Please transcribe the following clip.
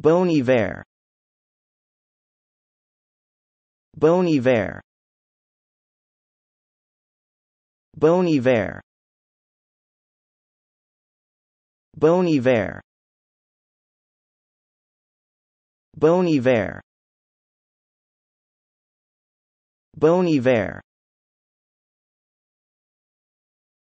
Bon Iver Bon Iver Bon Iver Bon Iver Bon Iver Bon Iver